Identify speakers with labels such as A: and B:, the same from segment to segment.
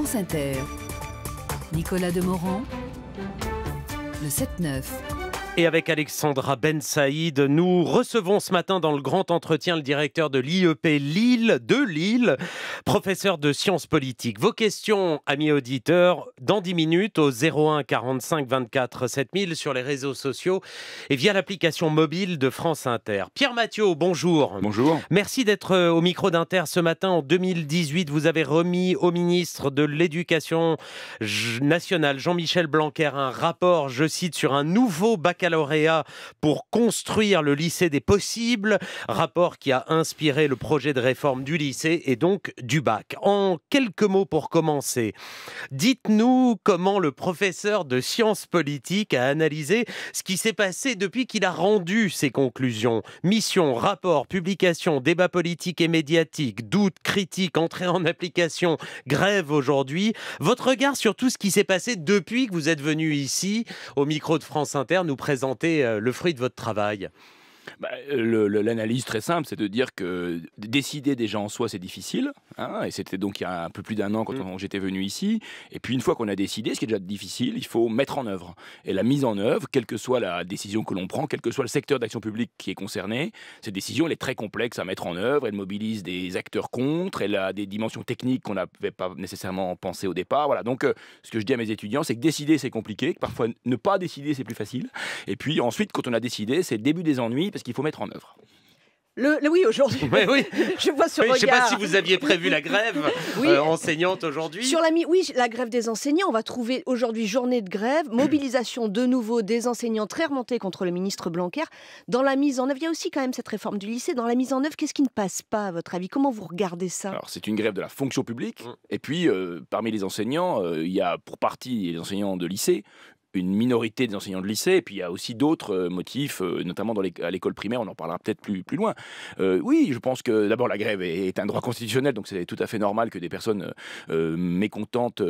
A: France Inter. Nicolas Demorand, le 7-9.
B: Et avec Alexandra Ben Saïd, nous recevons ce matin dans le grand entretien le directeur de l'IEP Lille, de Lille, professeur de sciences politiques. Vos questions, amis auditeurs, dans 10 minutes au 01 45 24 7000 sur les réseaux sociaux et via l'application mobile de France Inter. Pierre Mathieu, bonjour. Bonjour. Merci d'être euh, au micro d'Inter ce matin. En 2018, vous avez remis au ministre de l'Éducation nationale, Jean-Michel Blanquer, un rapport, je cite, sur un nouveau baccalauréat pour construire le lycée des possibles, rapport qui a inspiré le projet de réforme du lycée et donc du bac. En quelques mots pour commencer, dites-nous comment le professeur de sciences politiques a analysé ce qui s'est passé depuis qu'il a rendu ses conclusions. Mission, rapport, publication, débat politique et médiatique, doute, critique, entrée en application, grève aujourd'hui. Votre regard sur tout ce qui s'est passé depuis que vous êtes venu ici au micro de France Inter nous présenter euh, le fruit de votre travail bah, l'analyse très simple, c'est de dire que décider déjà en soi, c'est difficile. Hein, et
C: c'était donc il y a un peu plus d'un an quand mm. j'étais venu ici. Et puis une fois qu'on a décidé, ce qui est déjà difficile, il faut mettre en œuvre. Et la mise en œuvre, quelle que soit la décision que l'on prend, quel que soit le secteur d'action publique qui est concerné, cette décision, elle est très complexe à mettre en œuvre. Elle mobilise des acteurs contre, elle a des dimensions techniques qu'on n'avait pas nécessairement pensé au départ. Voilà. Donc euh, ce que je dis à mes étudiants, c'est que décider, c'est compliqué, parfois ne pas décider, c'est plus facile. Et puis ensuite, quand on a décidé, c'est le début des ennuis qu'il faut mettre
B: en œuvre.
A: Le, oui, aujourd'hui. Oui, je vois ce regard. Je ne sais pas si vous aviez prévu la grève euh,
B: enseignante aujourd'hui. Sur
A: la oui, la grève des enseignants. On va trouver aujourd'hui journée de grève, mobilisation de nouveau des enseignants très remontés contre le ministre Blanquer. Dans la mise en œuvre, il y a aussi quand même cette réforme du lycée. Dans la mise en œuvre, qu'est-ce qui ne passe pas à votre avis Comment vous regardez ça Alors
C: c'est une grève de la fonction publique. Mm. Et puis euh, parmi les enseignants, euh, il y a pour partie les enseignants de lycée une minorité des enseignants de lycée, et puis il y a aussi d'autres euh, motifs, euh, notamment dans à l'école primaire, on en parlera peut-être plus, plus loin. Euh, oui, je pense que d'abord la grève est, un droit constitutionnel, donc c'est tout à fait normal que des personnes mécontentes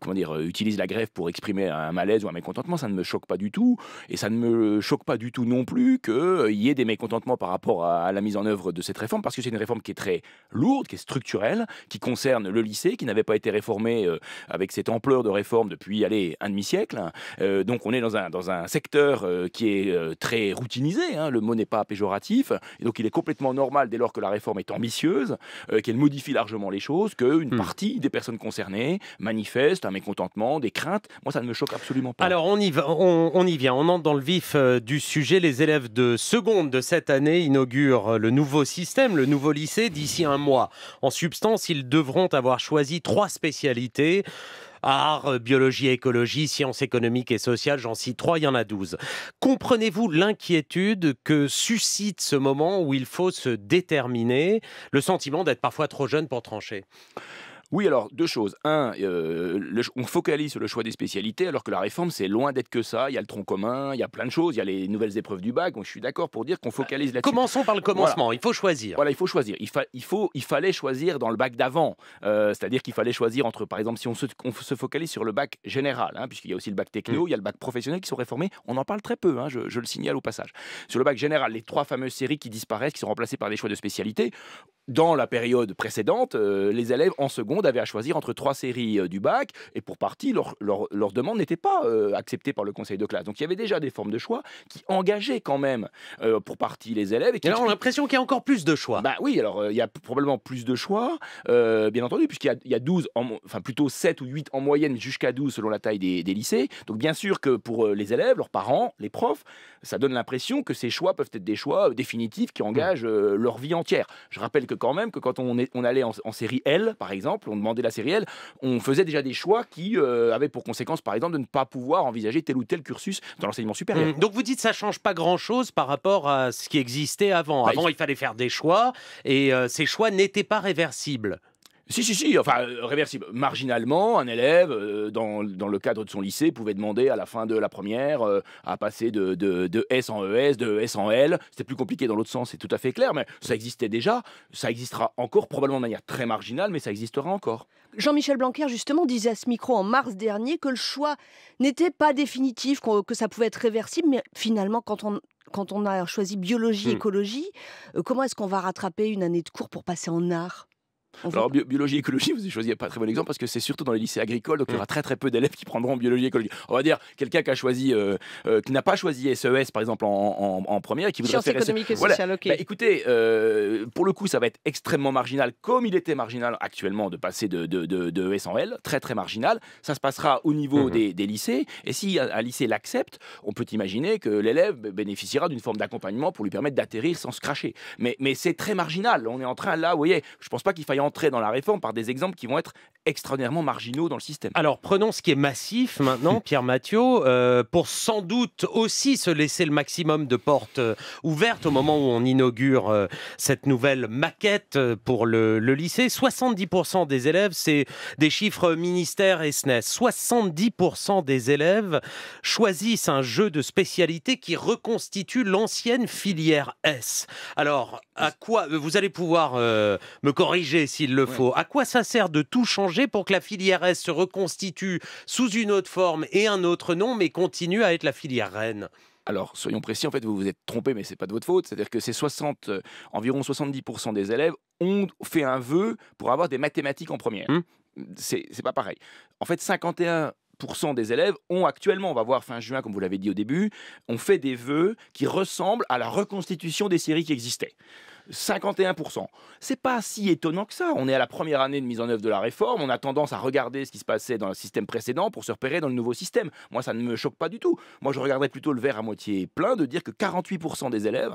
C: comment dire, utilisent la grève pour exprimer un malaise ou un mécontentement, ça ne me choque pas du tout, et ça ne me choque pas du tout non plus qu'il y ait des mécontentements par rapport à, la mise en œuvre de cette réforme, parce que c'est une réforme qui est très lourde, qui est structurelle, qui concerne le lycée, qui n'avait pas été réformé avec cette ampleur de réforme depuis, allez, un demi-siècle, Hein. Euh, donc on est dans un, dans un secteur euh, qui est euh, très routinisé, hein. le mot n'est pas péjoratif, donc il est complètement normal dès lors que la réforme est ambitieuse, qu'elle modifie largement les choses, qu'une une hmm. partie des personnes concernées manifeste un mécontentement, des craintes. Moi ça ne me choque absolument
B: pas. Alors on y, on, on y vient, on entre dans le vif du sujet. Les élèves de seconde de cette année inaugurent le nouveau système, le nouveau lycée d'ici un mois. En substance, ils devront avoir choisi trois spécialités art, biologie, écologie, sciences économiques et sociales, j'en cite trois, il y en a douze. Comprenez-vous l'inquiétude que suscite ce moment où il faut se déterminer, le sentiment d'être parfois trop jeune pour trancher
C: oui, alors deux choses. Un, euh, on focalise sur le choix des spécialités, alors que la réforme, c'est loin d'être que ça. Il y a le tronc commun, il y a plein de choses, il y a les nouvelles épreuves du bac. Donc je suis d'accord pour dire qu'on focalise là Commençons par le commencement.
B: Il faut choisir.
C: Voilà, il faut choisir. Il, fallait choisir dans le bac d'avant. Euh, c'est-à-dire qu'il fallait choisir entre, par exemple, si on se, focalise sur le bac général, hein, puisqu'il y a aussi le bac techno, mm. il y a le bac professionnel qui sont réformés. On en parle très peu, hein, je, je le signale au passage. Sur le bac général, les trois fameuses séries qui disparaissent, qui sont remplacées par des choix de spécialités dans la période précédente, euh, les élèves en seconde avaient à choisir entre trois séries euh, du bac, et pour partie, leur, demandes n'étaient demande n'était pas acceptées euh, acceptée par le conseil de classe. Donc il y avait déjà des formes de choix qui engageaient quand même pour partie les élèves. Et, alors on a l'impression qu'il y a encore plus de choix. Bah oui, alors il y a probablement plus de choix, bien entendu, puisqu'il y, a 12, enfin plutôt 7 ou 8 en moyenne, jusqu'à 12 selon la taille des, des, lycées. Donc bien sûr que pour les élèves, leurs parents, les profs, ça donne l'impression que ces choix peuvent être des choix définitifs qui engagent mmh. leur vie entière. Je rappelle que quand même que quand on, est, on allait en, série L, par exemple, on demandait la série L, on faisait déjà des choix qui euh, avaient pour conséquence, par exemple, de ne pas pouvoir envisager tel ou tel cursus dans l'enseignement supérieur. Mmh.
B: Donc vous dites ça change pas grand-chose par rapport à ce qui existait avant. Bah, avant, il... fallait faire des choix et euh, ces choix n'étaient pas réversibles. Si, si, si, enfin, euh, réversible. Marginalement,
C: un élève, euh, dans, le cadre de son lycée, pouvait demander à la fin de la première euh, à passer de, de, de, S en ES, de S en L. C'était plus compliqué dans l'autre sens, c'est tout à fait clair, mais ça existait déjà, ça existera encore, probablement de manière très marginale, mais ça existera encore.
A: Jean-Michel Blanquer, justement, disait à ce micro en mars dernier que le choix n'était pas définitif, que ça pouvait être réversible, mais finalement, quand on quand on a choisi biologie, hmm. écologie, comment est-ce qu'on va rattraper une année de cours pour passer en art
C: alors, biologie, écologie, vous avez choisi un pas très bon exemple parce que c'est surtout dans les lycées agricoles, donc il y aura mm. très très peu d'élèves qui prendront biologie, écologie. On va dire quelqu'un qui a choisi, euh, euh, qui n'a pas choisi SES e par exemple en, première qui voudrait faire e et voilà. sociale, bah, écoutez, euh, pour le coup, ça va être extrêmement marginal, comme il était marginal actuellement de passer de, de, de, S en L, très très marginal. Ça se passera au niveau mm-hmm. des, lycées et si un, lycée l'accepte, on peut imaginer que l'élève bénéficiera d'une forme d'accompagnement pour lui permettre d'atterrir sans se cracher. Mais, mais c'est très marginal. On est en train là, vous voyez, je pense pas qu'il faille en entrer dans la réforme par des exemples qui vont être extraordinairement marginaux dans
B: le système. Alors prenons ce qui est massif maintenant, Pierre Mathieu, euh, pour sans doute aussi se laisser le maximum de portes euh, ouvertes au moment où on inaugure euh, cette nouvelle maquette pour le, lycée. 70% des élèves, c'est des chiffres ministère et SNES, 70% e des élèves choisissent un jeu de spécialité qui reconstitue l'ancienne filière S. Alors, à quoi vous allez pouvoir me corriger s'il le faut À quoi ça sert de tout changer pour que la filière S se reconstitue sous une autre forme et un autre nom, mais continue à être la filière reine. Alors, soyons précis, en fait, vous vous êtes trompé, mais ce n'est pas de votre
C: faute. C'est-à-dire que c'est 60, euh, environ 70% des élèves ont fait un vœu pour avoir des mathématiques en première. Hum. Ce C'est pas pareil. En fait, 51 des élèves ont actuellement, on va voir fin juin, comme vous l'avez dit au début, ont fait des vœux qui ressemblent à la reconstitution des séries qui existaient. 51%. C'est pas si étonnant que ça. On est à la première année de mise en œuvre de la réforme. On a tendance à regarder ce qui se passait dans le système précédent pour se repérer dans le nouveau système. Moi, ça ne me choque pas du tout. Moi, je regarderais plutôt le verre à moitié plein de dire que 48% des élèves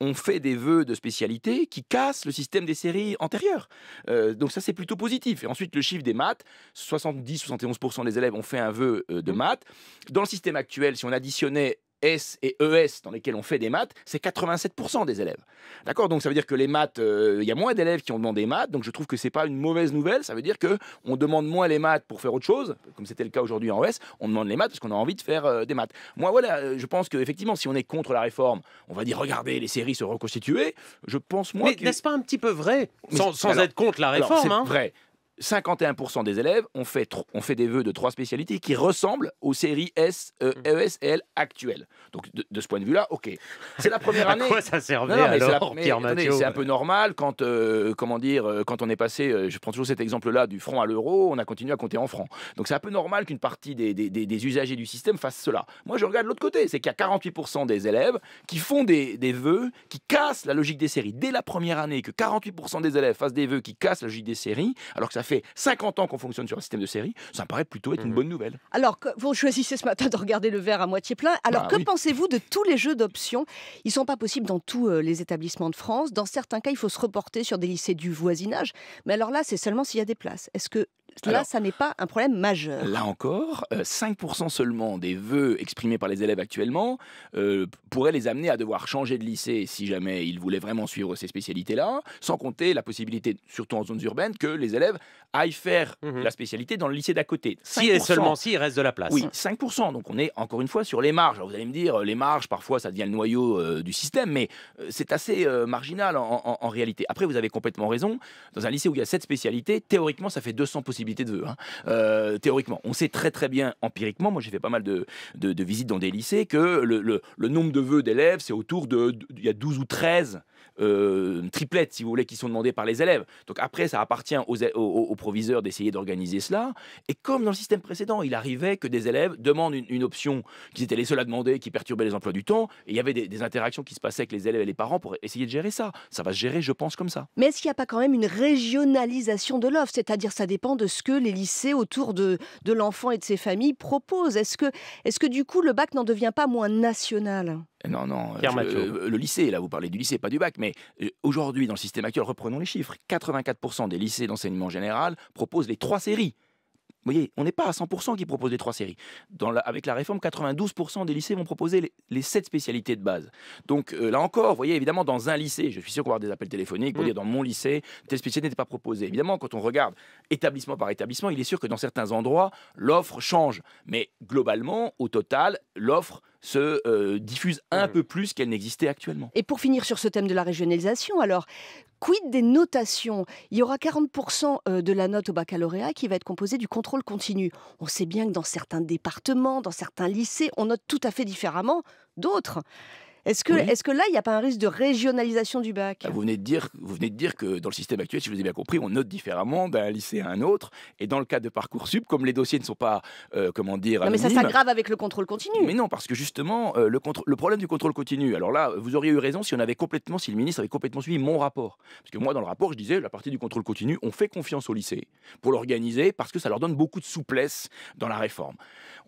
C: ont fait des vœux de spécialité qui cassent le système des séries antérieures. Euh, donc ça, c'est plutôt positif. Et ensuite, le chiffre des maths, 70-71% des élèves ont fait un vœu euh, de mmh. maths. Dans le système actuel, si on additionnait S et ES dans lesquels on fait des maths, c'est 87% des élèves. D'accord Donc ça veut dire que les maths, euh, il y a moins d'élèves qui ont demandé maths, donc je trouve que ce n'est pas une mauvaise nouvelle. Ça veut dire que on demande moins les maths pour faire autre chose, comme c'était le cas aujourd'hui en ES. On demande les maths parce qu'on a envie de faire euh, des maths. Moi, voilà, euh, je pense qu'effectivement, si on est contre la réforme, on va dire regardez les séries se reconstituer. Je pense moi. Mais n'est-ce
B: pas un petit peu vrai, sans, être contre la réforme C'est hein.
C: vrai. 51% des élèves ont fait, ont fait des vœux de trois spécialités qui ressemblent aux séries S, e, mm. e L actuelles. Donc, de, ce point de vue-là, OK. C'est la première année. ça servait C'est un peu normal quand, euh, comment dire, euh, quand on est passé, euh, je prends toujours cet exemple-là, du franc à l'euro, on a continué à compter en francs. Donc, c'est un peu normal qu'une partie des, des, usagers du système fasse cela. Moi, je regarde l'autre côté, c'est qu'il y a 48% des élèves qui font des, des vœux qui cassent la logique des séries. Dès la première année, que 48% des élèves fassent des vœux qui cassent la logique des séries, alors que ça fait fait 50 ans qu'on fonctionne sur un système de série, ça paraît plutôt être une mhm. bonne nouvelle.
A: Alors, vous choisissez ce matin de regarder le verre à moitié plein. Alors, bah que pensez-vous de tous les jeux d'options Ils ne sont pas possibles dans tous euh, les établissements de France. Dans certains cas, il faut se reporter sur des lycées du voisinage. Mais alors là, c'est seulement s'il y a des places. Est-ce que Là, ça n'est pas un problème majeur.
C: Là encore, 5% euh, seulement des vœux exprimés par les élèves actuellement euh, pourraient les amener à devoir changer de lycée si jamais ils voulaient vraiment suivre ces spécialités-là, sans compter la possibilité, surtout en zones urbaines, que les élèves aillent faire mhm. la spécialité dans le lycée d'à côté. Si et seulement s'il
B: reste de la place. Oui, 5%.
C: Donc on est encore une fois sur les marges. Alors, vous allez me dire, euh, les marges, parfois, ça devient le noyau du système, mais c'est assez marginal en, en réalité. Après, vous avez complètement raison. Dans un lycée où il y a 7 spécialités, théoriquement, ça fait 200 possibilités de. vœux, hein. euh, théoriquement, on sait très très bien empiriquement. Moi, j'ai fait pas mal de, visites dans des lycées que le, nombre de vœux d'élèves, c'est autour de, Il y a 12 ou 13 euh, triplettes, si vous voulez, qui sont demandées par les élèves. Donc après, ça appartient aux, proviseurs d'essayer d'organiser cela. Et comme dans le système précédent, il arrivait que des élèves demandent une, option qu'ils étaient les seuls à demander, qui perturbait les emplois du temps. Et il y avait des, interactions qui se passaient avec les élèves et les parents pour essayer de gérer ça. Ça va se gérer, je pense, comme ça.
A: Mais est-ce qu'il n'y a pas quand même une régionalisation de l'offre C'est-à-dire, ça dépend de ce que les lycées autour de, l'enfant et de ses familles proposent. est que, est -ce que du coup, le bac n'en devient pas moins national non, non,
C: euh, le lycée, là vous parlez du lycée, pas du bac, mais euh, aujourd'hui dans le système actuel, reprenons les chiffres, 84% des lycées d'enseignement général proposent les trois séries. Vous voyez, on n'est pas à 100% qui proposent les trois séries. Dans avec la réforme, 92% des lycées vont proposer les, sept spécialités de base. Donc euh, là encore, vous voyez, évidemment, dans un lycée, je suis sûr qu'on va avoir des appels téléphoniques pour mm. dire dans mon lycée, telle spécialité n'était pas proposée. Évidemment, quand on regarde établissement par établissement, il est sûr que dans certains endroits, l'offre change. Mais globalement, au total, l'offre se euh, diffuse un mm. peu plus qu'elle n'existait actuellement.
A: Et pour finir sur ce thème de la régionalisation, alors, quid des notations Il y aura 40% euh, de la note au baccalauréat qui va être composée du contrôle continu. On sait bien que dans certains départements, dans certains lycées, on note tout à fait différemment d'autres. Est-ce que, que là, il n'y a pas un risque de régionalisation du bac
C: ah, vous venez de, dire, vous venez de dire que dans le système actuel, si vous avez bien compris, on note différemment d'un lycée à un autre. Et dans le cas de Parcoursup, comme les dossiers ne sont pas, euh, comment dire... non, mais ça s'aggrave
A: avec le contrôle continu. Mais
C: non, parce que justement, euh, le le, le problème du contrôle continu, alors là, vous auriez eu raison si on avait complètement, si le ministre avait complètement suivi mon rapport. Parce que moi, dans le rapport, je disais, la partie du contrôle continu, on fait confiance au lycée pour l'organiser parce que ça leur donne beaucoup de souplesse dans la réforme.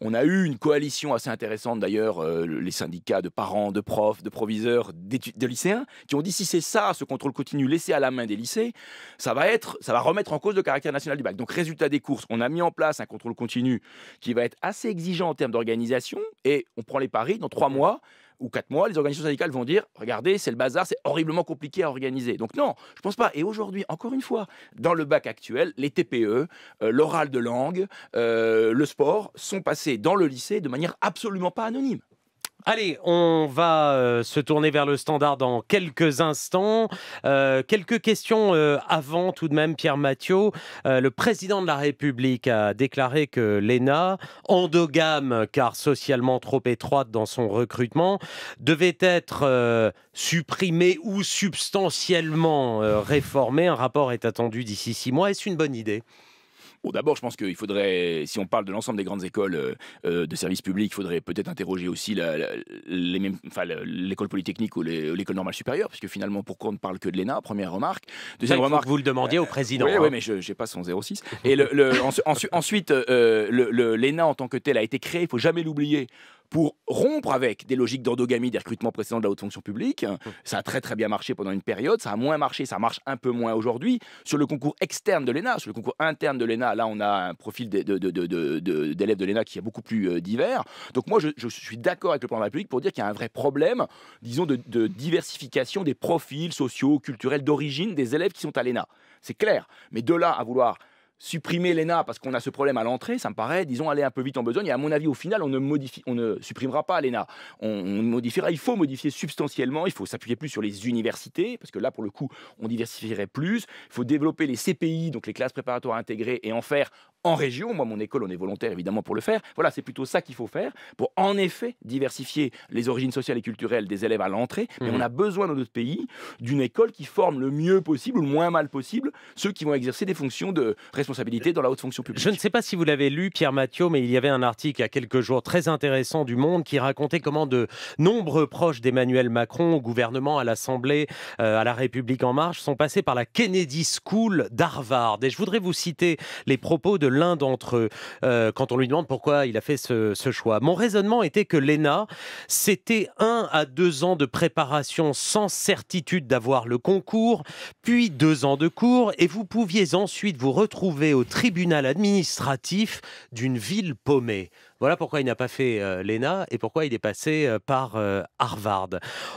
C: On a eu une coalition assez intéressante, d'ailleurs, euh, les syndicats de parents, de profs, de proviseurs, de lycéens, qui ont dit si c'est ça, ce contrôle continu laissé à la main des lycées, ça va, être, ça va remettre en cause le caractère national du bac. Donc, résultat des courses, on a mis en place un contrôle continu qui va être assez exigeant en termes d'organisation, et on prend les paris, dans trois mhm. mois, ou quatre mois, les organisations syndicales vont dire regardez, c'est le bazar, c'est horriblement compliqué à organiser. Donc non, je pense pas. Et aujourd'hui, encore une fois, dans le bac actuel, les TPE, euh, l'oral de langue, euh, le sport sont passés dans le lycée de manière absolument pas anonyme.
B: Allez, on va euh, se tourner vers le standard dans quelques instants. Euh, quelques questions euh, avant tout de même, Pierre Mathieu. le président de la République a déclaré que l'ENA, endogame car socialement trop étroite dans son recrutement, devait être supprimée ou substantiellement réformée. Un rapport est attendu d'ici six mois. Est-ce une bonne idée d'abord, je pense qu'il faudrait, si on parle de l'ensemble des grandes écoles euh, euh, de services
C: publics, il faudrait peut-être interroger aussi l'école polytechnique ou l'école normale supérieure, puisque finalement, pourquoi on ne parle que de l'ENA Première remarque. Deuxième remarque. Vous le demandiez au euh, président. Hein. Oui, mais je n'ai pas son 06. Et ensuite, l'ENA en tant que tel a été créé, il ne faut jamais l'oublier pour rompre avec des logiques d'endogamie des recrutements précédents de la haute fonction publique. Mmh. Ça a très très bien marché pendant une période, ça a moins marché, ça marche un peu moins aujourd'hui. Sur le concours externe de l'ENA, sur le concours interne de l'ENA, là on a un profil d'élèves de, l'ENA qui est beaucoup plus euh, divers. Donc moi je, je suis d'accord avec le plan de la République pour dire qu'il y a un vrai problème, disons, de diversification des profils sociaux, culturels, d'origine des élèves qui sont à l'ENA. C'est clair. Mais de là à vouloir supprimer l'ENA parce qu'on a ce problème à l'entrée, ça me paraît, disons, aller un peu vite en besogne. Et à mon avis, au final, on ne, modifie, on ne supprimera pas l'ENA. On, on, modifiera, il faut modifier substantiellement, il faut s'appuyer plus sur les universités, parce que là, pour le coup, on diversifierait plus. Il faut développer les CPI, donc les classes préparatoires intégrées, et en faire en région. Moi, mon école, on est volontaire évidemment pour le faire. Voilà, c'est plutôt ça qu'il faut faire pour en effet diversifier les origines sociales et culturelles des élèves à l'entrée. Mais mhm. on a besoin dans notre pays d'une école qui forme le mieux possible ou le moins mal possible ceux qui vont exercer des fonctions
B: de responsabilité dans la haute fonction publique. Je ne sais pas si vous l'avez lu, Pierre Mathieu, mais il y avait un article il y a quelques jours très intéressant du Monde qui racontait comment de nombreux proches d'Emmanuel Macron au gouvernement, à l'Assemblée, euh, à la République en marche sont passés par la Kennedy School d'Harvard. Et je voudrais vous citer les propos de l'un d'entre eux euh, quand on lui demande pourquoi il a fait ce choix. Mon raisonnement était que l'ENA, c'était un à deux ans de préparation sans certitude d'avoir le concours, puis deux ans de cours, et vous pouviez ensuite vous retrouver au tribunal administratif d'une ville paumée. Voilà pourquoi il n'a pas fait euh, l'ENA et pourquoi il est passé euh, par euh, Harvard.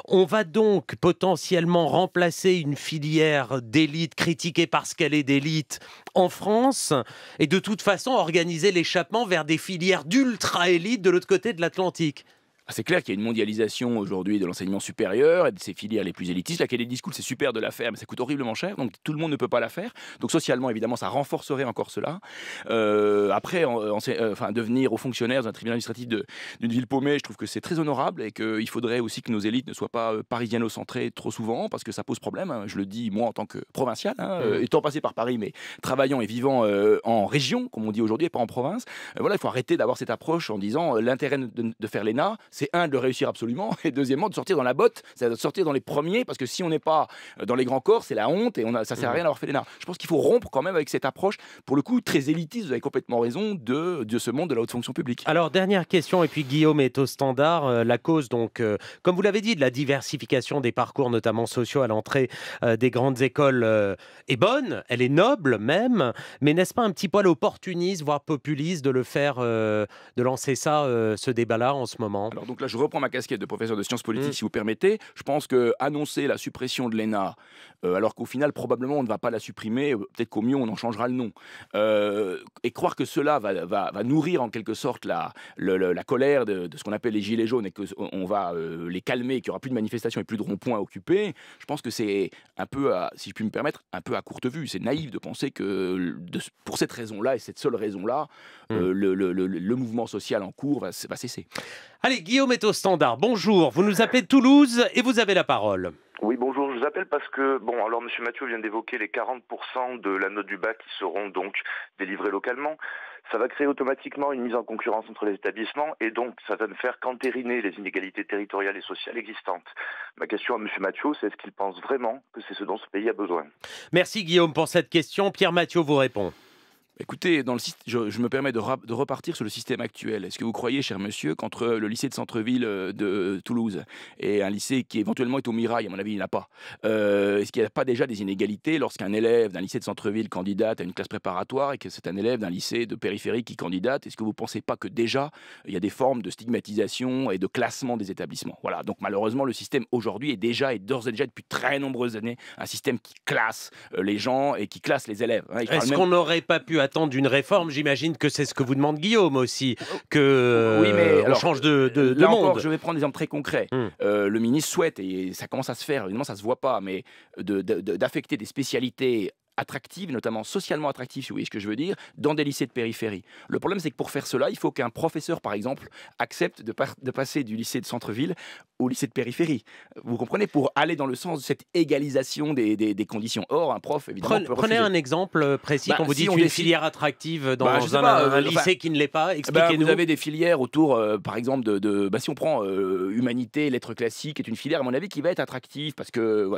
B: On va donc potentiellement remplacer une filière d'élite critiquée parce qu'elle est d'élite en France et de toute façon organiser l'échappement vers des filières d'ultra-élite de l'autre côté de l'Atlantique. C'est clair qu'il y a une mondialisation aujourd'hui de l'enseignement supérieur et de ses filières les
C: plus élitistes. Kennedy discours, c'est super de la faire, mais ça coûte horriblement cher, donc tout le monde ne peut pas la faire. Donc socialement, évidemment, ça renforcerait encore cela. Euh, après, euh, enfin, devenir au fonctionnaire d'un tribunal administratif d'une ville paumée, je trouve que c'est très honorable et qu'il faudrait aussi que nos élites ne soient pas euh, parisienno centrées trop souvent, parce que ça pose problème. Hein. Je le dis, moi, en tant que provincial, hein, mmh. étant passé par Paris, mais travaillant et vivant en région, comme on dit aujourd'hui, et pas en province. voilà, il faut arrêter d'avoir cette approche en disant l'intérêt de, de faire l'ENA, c'est un de réussir absolument et deuxièmement de sortir dans la botte, c'est de sortir dans les premiers parce que si on n'est pas euh, dans les grands corps, c'est la honte et on a, ça sert à mm. rien d'avoir fait les nards. Je pense qu'il faut rompre quand même avec cette approche, pour le coup très élitiste, vous avez complètement raison, de, de ce monde de la haute fonction publique.
B: Alors dernière question et puis Guillaume est au standard, euh, la cause donc, euh, comme vous l'avez dit, de la diversification des parcours notamment sociaux à l'entrée des grandes écoles est bonne, elle est noble même, mais n'est-ce pas un petit poil opportuniste, voire populiste de le faire, de lancer ça, ce débat-là en ce moment
C: donc là, je reprends ma casquette de professeur de sciences politiques, mm. si vous permettez. Je pense que annoncer la suppression de l'ENA, euh, alors qu'au final, probablement, on ne va pas la supprimer, euh, peut-être qu'au mieux, on en changera le nom, euh, et croire que cela va, nourrir en quelque sorte la, la colère de, ce qu'on appelle les gilets jaunes et qu'on va les calmer, qu'il n'y aura plus de manifestations et plus de ronds-points occupés, je pense que c'est un peu, si je puis me permettre, un peu à courte vue. C'est naïf de penser que pour cette raison-là et cette seule raison-là, mm. le, mouvement social en cours va, va
B: cesser. Allez, Guy Guillaume est au standard. Bonjour, vous nous appelez de Toulouse et vous avez la parole.
C: Oui, bonjour, je vous appelle parce que, bon, alors M. Mathieu vient d'évoquer les 40% de la note du bac qui seront donc délivrés localement. Ça va créer automatiquement une mise en concurrence entre les établissements et donc ça va ne faire qu'entériner les inégalités territoriales et sociales existantes. Ma question à M. Mathieu, c'est est-ce qu'il pense vraiment que c'est ce dont ce pays a besoin
B: Merci Guillaume pour cette question. Pierre Mathieu vous répond.
C: Écoutez, dans le je, me permets de, repartir sur le système actuel. Est-ce que vous croyez, cher monsieur, qu'entre le lycée de centre-ville euh, de euh, Toulouse et un lycée qui éventuellement est au Mirail, à mon avis, il n'y a pas, euh, est-ce qu'il n'y a pas déjà des inégalités lorsqu'un élève d'un lycée de centre-ville candidate à une classe préparatoire et que c'est un élève d'un lycée de périphérie qui candidate Est-ce que vous ne pensez pas que déjà, il y a des formes de stigmatisation et de classement des établissements Voilà, donc malheureusement, le système aujourd'hui est déjà, et d'ores et déjà depuis très nombreuses années, un système qui classe les gens et qui classe les élèves. Hein. Est-ce qu'on
B: n'aurait pas pu d'une réforme. J'imagine que c'est ce que vous demande Guillaume aussi, que euh, oui, mais on change de, de, euh, je
C: vais prendre des exemples très concrets. Hmm. Euh, le ministre souhaite, et ça commence à se faire, évidemment ça se voit pas, mais d'affecter des spécialités attractives, notamment socialement attractives, si vous voyez ce que je veux dire, dans des lycées de périphérie. Le problème, c'est que pour faire cela, il faut qu'un professeur, par exemple, accepte de, de passer du lycée de centre-ville au lycée de périphérie. Vous comprenez Pour aller dans le sens de cette égalisation des, conditions. Or, un prof, évidemment. Prenez, peut prenez
B: un exemple précis bah, vous dit, dites une filière attractive dans bah, un, euh, lycée qui ne l'est pas. Eh ben, expliquez-nous. vous avez des
C: filières autour, euh, par exemple, de. Bah, si on prend euh, humanité, lettres classiques, est une filière, à mon avis, qui va être attractive parce que,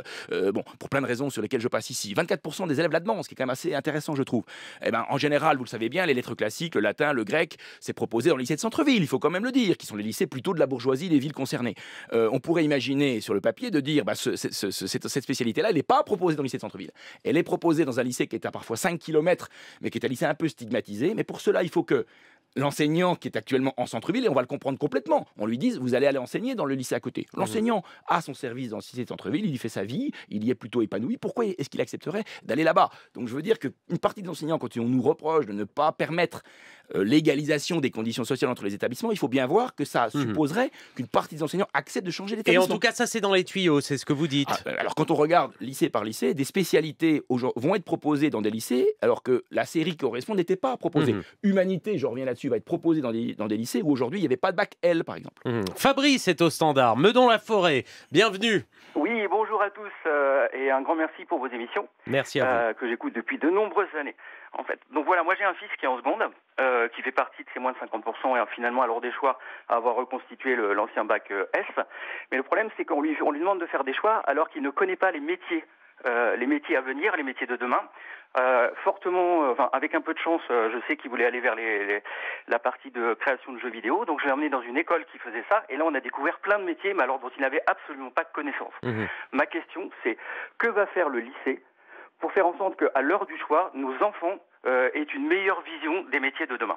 C: bon, pour plein de raisons sur lesquelles je passe ici, 24% des élèves la demande, ce qui est quand même assez intéressant, je trouve. Eh ben, en général, vous le savez bien, les lettres classiques, le latin, le grec, c'est proposé dans les lycées de centre-ville, il faut quand même le dire, qui sont les lycées plutôt de la bourgeoisie des villes concernées. Euh, on pourrait imaginer sur le papier de dire, bah, ce, cette, spécialité-là, elle n'est pas proposée dans le lycée de centre-ville. Elle est proposée dans un lycée qui est à parfois 5 km, mais qui est un lycée un peu stigmatisé. Mais pour cela, il faut que l'enseignant qui est actuellement en centre-ville, et on va le comprendre complètement, on lui dit, vous allez aller enseigner dans le lycée à côté. Mhm. L'enseignant a son service dans le lycée de centre-ville, il y fait sa vie, il y est plutôt épanoui, pourquoi est-ce qu'il accepterait d'aller là-bas Donc je veux dire qu'une partie des enseignants, quand on nous reproche de ne pas permettre euh, légalisation des conditions sociales entre les établissements, il faut bien voir que ça mhm. supposerait qu'une partie des enseignants accepte de changer d'établissement. Et en tout
B: cas, ça c'est dans les tuyaux, c'est ce que vous dites. Ah,
C: ben, alors quand on regarde lycée par lycée, des spécialités vont être proposées dans des lycées, alors que la série correspond n'était pas proposée. Mhm. Humanité, je reviens là-dessus, va être proposée dans des, lycées où aujourd'hui il n'y avait pas de bac L, par exemple.
B: Mhm. Fabrice est au standard, Meudon-la-Forêt, bienvenue. Oui, bonjour
C: à tous euh, et un grand merci pour vos émissions.
B: Euh, que
C: j'écoute depuis de nombreuses années en fait. Donc voilà, moi j'ai un fils qui est en seconde, euh, qui fait partie de ces moins de 50%, et euh, finalement alors des choix, à avoir reconstitué l'ancien bac S. Euh, mais le problème, c'est qu'on lui, on lui demande de faire des choix alors qu'il ne connaît pas les métiers. les métiers à venir, les métiers de demain. fortement, avec un peu de chance, je sais qu'il voulait aller vers les, la partie de création de jeux vidéo, donc je l'ai emmené dans une école qui faisait ça, et là on a découvert plein de métiers, mais alors dont il n'avait absolument pas de connaissance. Mmh Ma question, c'est que va faire le lycée pour faire en sorte qu'à l'heure du choix, nos enfants euh, est une meilleure vision des métiers de demain.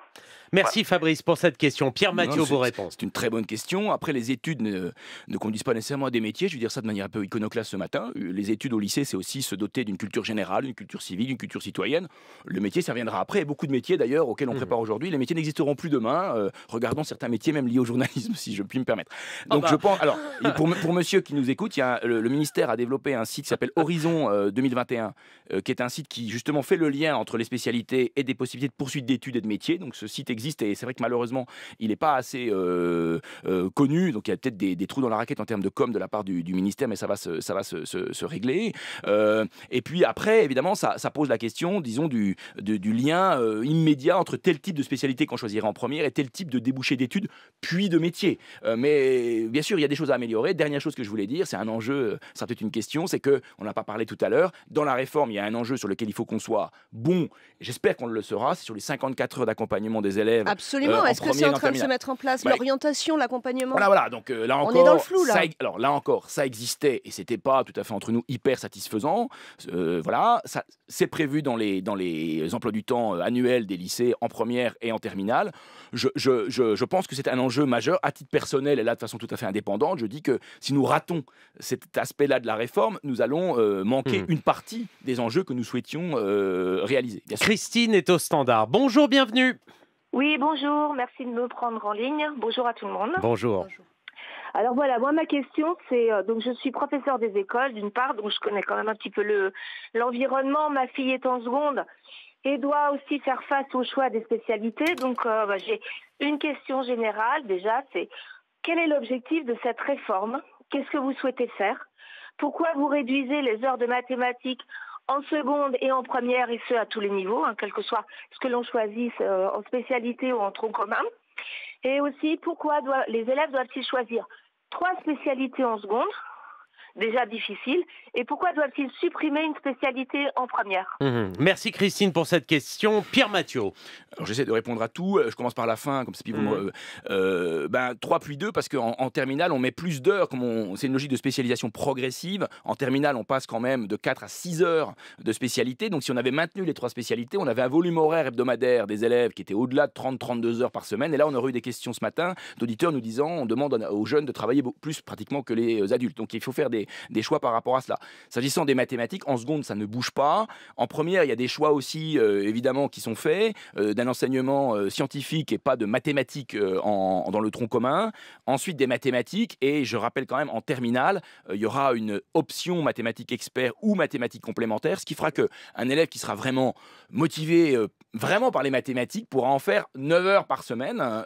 B: Merci Fabrice pour cette question. Pierre Mathieu, vos réponses.
C: C'est une très bonne question. Après, les études ne, ne, conduisent pas nécessairement à des métiers. Je vais dire ça de manière un peu iconoclaste ce matin. Les études au lycée, c'est aussi se doter d'une culture générale, d'une culture civile, d'une culture citoyenne. Le métier, ça viendra après. beaucoup de métiers, d'ailleurs, auxquels on hmm. prépare aujourd'hui, les métiers n'existeront plus demain. Euh, regardons certains métiers, même liés au journalisme, si je puis me permettre. Ah Donc, bah. je pense. Alors, pour, pour, monsieur qui nous écoute, le, ministère a développé un site qui s'appelle Horizon 2021, euh, qui est un site qui, justement, fait le lien entre les spécialistes et des possibilités de poursuite d'études et de métiers. Donc ce site existe et c'est vrai que malheureusement, il n'est pas assez euh, euh, connu. Donc il y a peut-être des, trous dans la raquette en termes de com de la part du, ministère, mais ça va se, ça va se, régler. Euh, et puis après, évidemment, ça, pose la question, disons, du, lien immédiat entre tel type de spécialité qu'on choisirait en première et tel type de débouché d'études, puis de métiers. mais bien sûr, il y a des choses à améliorer. Dernière chose que je voulais dire, c'est un enjeu, ça peut être une question, c'est que on n'a pas parlé tout à l'heure. Dans la réforme, il y a un enjeu sur lequel il faut qu'on soit bon J'espère qu'on le sera C'est sur les 54 heures d'accompagnement des élèves. Absolument. Euh, Est-ce que c'est en train de se mettre
A: en place bah, l'orientation, l'accompagnement Voilà, voilà. Donc
C: euh, là encore, on est dans le flou là. Ça, alors là encore, ça existait et c'était pas tout à fait entre nous hyper satisfaisant. Euh, voilà, c'est prévu dans les dans les emplois du temps annuels des lycées en première et en terminale. Je, je, je, pense que c'est un enjeu majeur à titre personnel et là de façon tout à fait indépendante. Je dis que si nous ratons cet aspect-là de la réforme, nous allons manquer mmh. une partie des enjeux que nous souhaitions réaliser. Christine
B: est au standard. Bonjour, bienvenue.
A: Oui, bonjour, merci de me prendre en ligne. Bonjour à tout le monde. Bonjour. Alors voilà, moi ma question c'est euh, donc je suis professeur des écoles d'une part, donc je connais quand même un petit peu le l'environnement. Ma fille est en seconde et doit aussi faire face au choix des spécialités. Donc euh, bah, j'ai une question générale déjà, c'est quel est l'objectif de cette réforme Qu'est-ce que vous souhaitez faire Pourquoi vous réduisez les heures de mathématiques en seconde et en première, et ce à tous les niveaux, hein, quel que soit ce que l'on choisisse euh, en spécialité ou en tronc commun. Et aussi, pourquoi les élèves doivent-ils choisir trois spécialités en seconde déjà difficile. Et pourquoi doivent-ils supprimer une spécialité en première
B: mmh Merci Christine pour cette question.
C: Pierre Mathieu. J'essaie de répondre à tout. Euh, je commence par la fin, comme c'est mmh. euh, euh, ben, puis 3 puis 2, parce qu'en en, terminale, on met plus d'heures. C'est une logique de spécialisation progressive. En terminale, on passe quand même de 4 à 6 heures de spécialité. Donc si on avait maintenu les trois spécialités, on avait un volume horaire hebdomadaire des élèves qui était au-delà de 30-32 heures par semaine. Et là, on aurait eu des questions ce matin d'auditeurs nous disant on demande aux jeunes de travailler plus pratiquement que les adultes. Donc il faut faire des des, choix par rapport à cela. S'agissant des mathématiques, en seconde, ça ne bouge pas. En première, il y a des choix aussi, euh, évidemment, qui sont faits euh, d'un enseignement euh, scientifique et pas de mathématiques dans le tronc commun. Ensuite, des mathématiques. Et je rappelle quand même, en terminale, il y aura une option mathématiques expert ou mathématiques complémentaires, ce qui fera qu'un élève qui sera vraiment motivé vraiment par les mathématiques pourra en faire 9 heures par semaine, euh,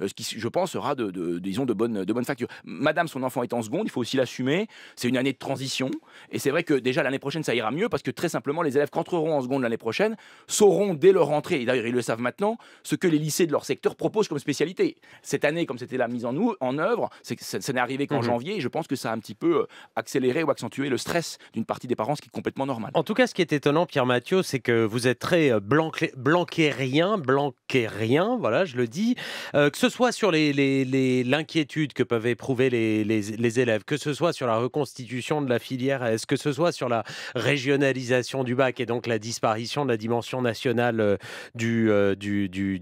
C: euh, ce qui, je pense, sera de, disons, de bonne, de bonne facture. Madame, son enfant est en seconde, il faut aussi l'assumer. C'est une année de transition. Et c'est vrai que déjà l'année prochaine, ça ira mieux parce que très simplement, les élèves qui entreront en seconde l'année prochaine sauront dès leur entrée, et d'ailleurs, ils le savent maintenant, ce que les lycées de leur secteur proposent comme spécialité. Cette année, comme c'était la mise en, œuvre, ça, n'est arrivé qu'en mhm. janvier. Et je pense que ça a un petit peu euh, accéléré ou accentué le stress d'une partie des parents, ce qui est complètement normal.
B: En tout cas, ce qui est étonnant, Pierre Mathieu, c'est que vous êtes très blanc, Blanquer rien, blanquer rien, voilà, je le dis, euh, que ce soit sur l'inquiétude les, les, que peuvent éprouver les, élèves, que ce soit sur la reconstitution de la filière S, que ce soit sur la régionalisation du bac et donc la disparition de la dimension nationale euh, euh, du, du,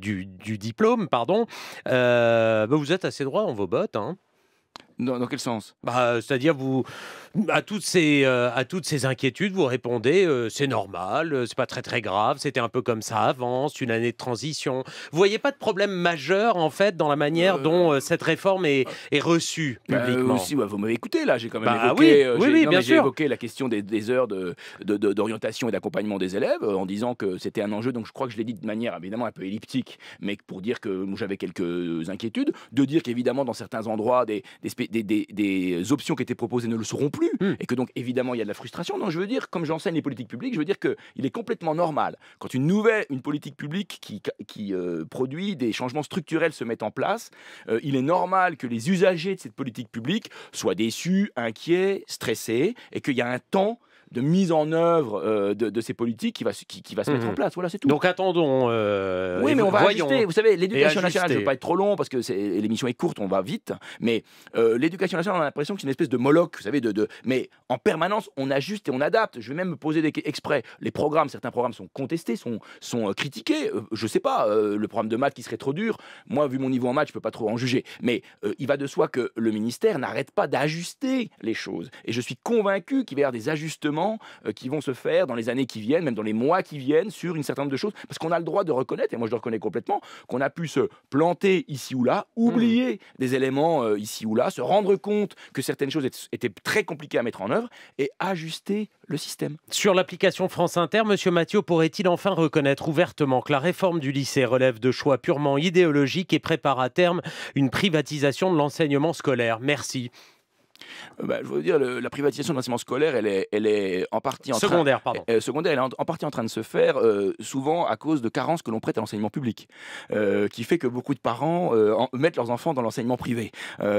B: diplôme, pardon, bah, vous êtes assez droit dans vos bottes. Hein. Dans, quel sens bah, C'est-à-dire, vous, à toutes, ces, euh, à toutes ces inquiétudes, vous répondez euh, c'est normal, euh, c'est pas très très grave, c'était un peu comme ça avant, une année de transition. Vous voyez pas de problème majeur, en fait, dans la manière dont cette réforme est, reçue bah, publiquement aussi,
C: Vous m'avez écouté,
B: là, j'ai quand même évoqué, évoqué
C: la question des, heures d'orientation de, de, et d'accompagnement des élèves en disant que c'était un enjeu, donc je crois que je l'ai dit de manière évidemment un peu elliptique, mais pour dire que j'avais quelques inquiétudes, de dire qu'évidemment, dans certains endroits, des, des, des, options qui étaient proposées ne le seront plus, hmm. et que donc évidemment il y a de la frustration. Non, je veux dire, comme j'enseigne les politiques publiques, je veux dire qu'il est complètement normal quand une nouvelle, une politique publique qui, euh, produit des changements structurels se met en place, euh, il est normal que les usagers de cette politique publique soient déçus, inquiets, stressés, et qu'il y a un temps de mise en œuvre euh, de, ces politiques qui va, qui, qui va se mettre en mhm. place. Voilà, c'est tout. Donc attendons. Euh, oui, mais on va ajuster. Vous savez, l'éducation nationale, je ne veux pas être trop long parce que l'émission est courte, on va vite. Mais euh, l'éducation nationale, on a l'impression que c'est une espèce de moloch, vous savez, de, mais en permanence, on ajuste et on adapte. Je vais même me poser des exprès. Les programmes, certains programmes sont contestés, sont, sont critiqués. je ne sais pas, le programme de maths qui serait trop dur. Moi, vu mon niveau en maths, je ne peux pas trop en juger. Mais il va de soi que le ministère n'arrête pas d'ajuster les choses. Et je suis convaincu qu'il va y avoir des ajustements euh, qui vont se faire dans les années qui viennent, même dans les mois qui viennent, sur une certaine nombre de choses. Parce qu'on a le droit de reconnaître, et moi je le reconnais complètement, qu'on a pu se planter ici ou là, oublier hmm. des éléments euh, ici ou là, se rendre compte que certaines choses étaient très compliquées à mettre en œuvre et ajuster le système.
B: Sur l'application France Inter, M. Mathieu pourrait-il enfin reconnaître ouvertement que la réforme du lycée relève de choix purement idéologiques et prépare à terme une privatisation de l'enseignement scolaire Merci.
C: Euh, bah, je veux dire, la privatisation de l'enseignement scolaire, elle est, elle est en partie en secondaire, train, pardon. Euh, secondaire, elle est en, partie en train de se faire, euh, souvent à cause de carences que l'on prête à l'enseignement public, qui fait que beaucoup de parents mettent leurs enfants dans l'enseignement privé.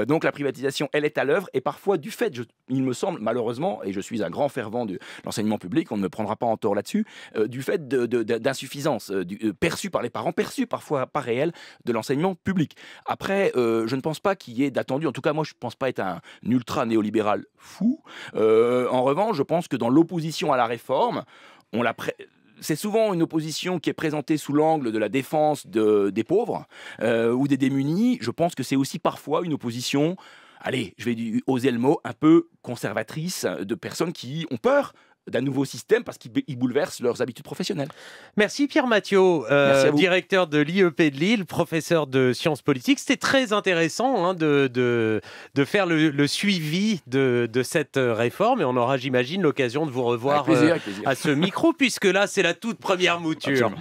C: donc la privatisation, elle est à l'œuvre et parfois du fait, il me semble malheureusement, et je suis un grand fervent de l'enseignement public, on ne me prendra pas en tort là-dessus, du fait d'insuffisance perçue par les parents, perçue parfois pas réelle de l'enseignement public. Après, je ne pense pas qu'il y ait d'attendu. En tout cas, moi, je ne pense pas être un ultra ultra-néolibéral fou. Euh, en revanche, je pense que dans l'opposition à la réforme, on la c'est souvent une opposition qui est présentée sous l'angle de la défense des pauvres euh, ou des démunis. Je pense que c'est aussi parfois une opposition, allez, je vais oser le mot, un peu conservatrice de personnes qui ont peur d'un nouveau système parce qu'ils bouleversent leurs habitudes professionnelles. Merci Pierre Mathieu,
B: euh, directeur de l'IEP de Lille, professeur de sciences politiques. C'était très intéressant hein, de, de, faire le, suivi de, de, cette euh, réforme et on aura, j'imagine, l'occasion de vous revoir euh, à ce micro puisque là, c'est la toute première mouture.